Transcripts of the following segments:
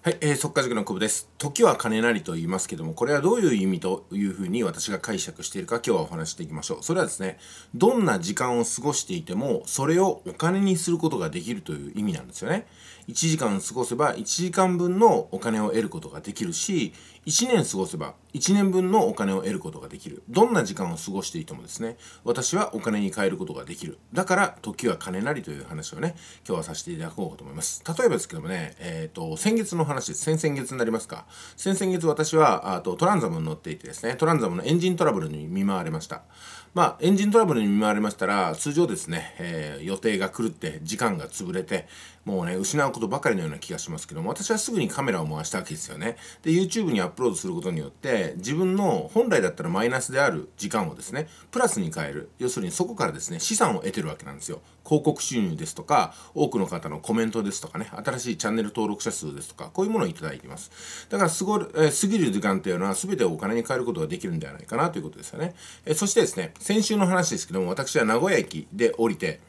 はい、えー、速稼塾の久保です。時は金なりと言いますけども、これはどういう意味というふうに私が解釈しているか今日はお話していきましょう。それはですね、どんな時間を過ごしていても、それをお金にすることができるという意味なんですよね。1時間過ごせば1時間分のお金を得ることができるし、1年過ごせば1年分のお金を得ることができるどんな時間を過ごしていてもですね私はお金に変えることができるだから時は金なりという話をね今日はさせていただこうかと思います例えばですけどもねえっ、ー、と先月の話です先々月になりますか先々月私はあとトランザムに乗っていてですねトランザムのエンジントラブルに見舞われましたまあエンジントラブルに見舞われましたら通常ですね、えー、予定が狂って時間が潰れてもうね失うことばかりのような気がしますけども私はすぐにカメラを回したわけですよねで YouTube にアップロードすることによって自分の本来だったらマイナスである時間をですねプラスに変える要するにそこからですね資産を得てるわけなんですよ広告収入ですとか多くの方のコメントですとかね新しいチャンネル登録者数ですとかこういうものをいただいてますだからすご、えー、過ぎる時間っていうのは全てをお金に変えることができるんではないかなということですよね、えー、そしてですね先週の話ですけども私は名古屋駅で降りて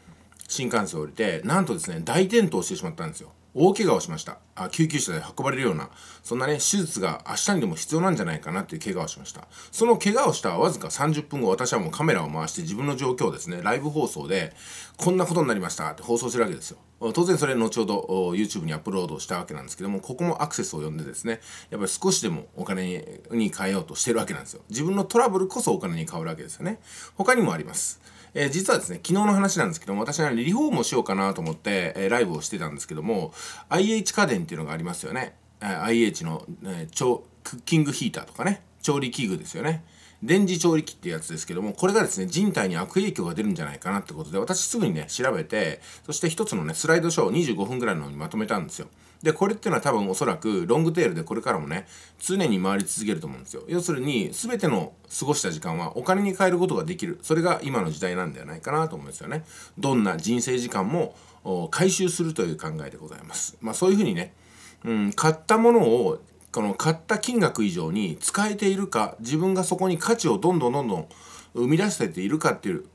新幹線を降りてなんとですね大転倒してしまったんですよ大怪我をしました。あ救急車で運ばれるような、そんなね、手術が明日にでも必要なんじゃないかなっていう怪我をしました。その怪我をしたわずか30分後、私はもうカメラを回して自分の状況をですね、ライブ放送で、こんなことになりましたって放送するわけですよ。当然それ後ほど YouTube にアップロードしたわけなんですけども、ここもアクセスを呼んでですね、やっぱり少しでもお金に変えようとしてるわけなんですよ。自分のトラブルこそお金に変わるわけですよね。他にもあります。えー、実はですね、昨日の話なんですけども、私はリフォームをしようかなと思って、えー、ライブをしてたんですけども、IH 家電っていうのがありますよね。IH の、えー、クッキングヒーターとかね、調理器具ですよね。電磁調理器っていうやつですけども、これがですね、人体に悪影響が出るんじゃないかなってことで、私すぐにね、調べて、そして一つのね、スライドショーを25分ぐらいのにまとめたんですよ。で、これっていうのは多分おそらくロングテールでこれからもね、常に回り続けると思うんですよ。要するに、すべての過ごした時間はお金に変えることができる。それが今の時代なんではないかなと思うんですよね。どんな人生時間も回収するという考えでございます。まあそういうふうにね、うん、買ったものをこの買った金額以上に使えているか自分がそこに価値をどんどんどんどん生み出せているかっていう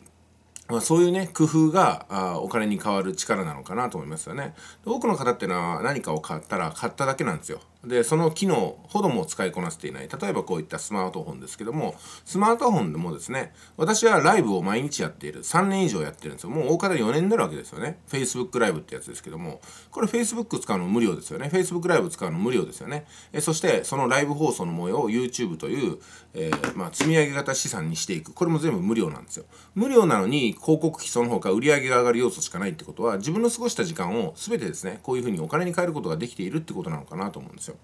まあ、そういうね工夫があお金に変わる力なのかなと思いますよね多くの方っていうのは何かを買ったら買っただけなんですよでその機能ほども使いこなせていない例えばこういったスマートフォンですけどもスマートフォンでもですね私はライブを毎日やっている3年以上やってるんですよもう大方4年になるわけですよね Facebook ライブってやつですけどもこれ Facebook 使うの無料ですよね Facebook ライブ使うの無料ですよねえそしてそのライブ放送の模様を YouTube という、えー、まあ、積み上げ型資産にしていくこれも全部無料なんですよ無料なのに広告費その他売り上げが上がる要素しかないってことは自分の過ごした時間を全てですねこういうふうにお金に変えることができているってことなのかなと思うんですよよ。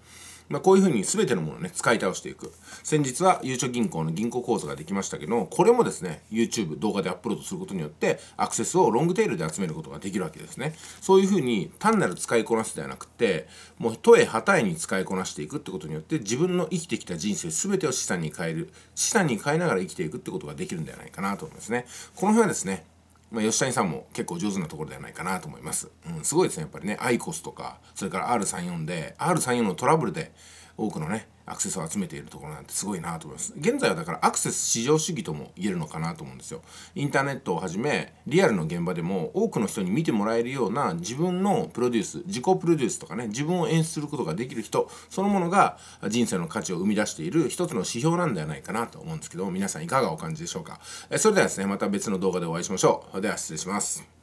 まあ、こういうふうに全てのものをね、使い倒していく。先日は、ゆうちょ銀行の銀行口座ができましたけど、これもですね、YouTube 動画でアップロードすることによって、アクセスをロングテールで集めることができるわけですね。そういうふうに、単なる使いこなすではなくて、もう、とえはたえに使いこなしていくってことによって、自分の生きてきた人生全てを資産に変える。資産に変えながら生きていくってことができるんではないかなと思いますね。この辺はですね、まあ、吉谷さんも結構上手なところではないかなと思います。うん、すごいですね、やっぱりね、アイコスとか、それから R34 で、R34 のトラブルで、多くのね、アクセスを集めているところなんてすごいなと思います現在はだからアクセス至上主義とも言えるのかなと思うんですよインターネットをはじめリアルの現場でも多くの人に見てもらえるような自分のプロデュース自己プロデュースとかね自分を演出することができる人そのものが人生の価値を生み出している一つの指標なんではないかなと思うんですけど皆さんいかがお感じでしょうかそれではですねまた別の動画でお会いしましょうでは失礼します